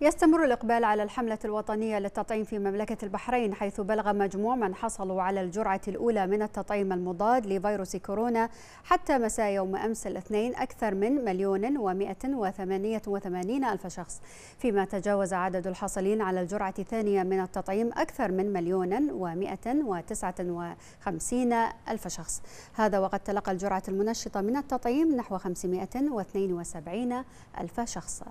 يستمر الإقبال على الحملة الوطنية للتطعيم في مملكة البحرين حيث بلغ مجموع من حصلوا على الجرعة الأولى من التطعيم المضاد لفيروس كورونا حتى مساء يوم أمس الاثنين أكثر من مليون ومائة وثمانية وثمانين ألف شخص فيما تجاوز عدد الحاصلين على الجرعة الثانية من التطعيم أكثر من مليون ومائة وتسعة وخمسين ألف شخص هذا وقد تلقى الجرعة المنشطة من التطعيم نحو خمسمائة واثنين وسبعين ألف شخص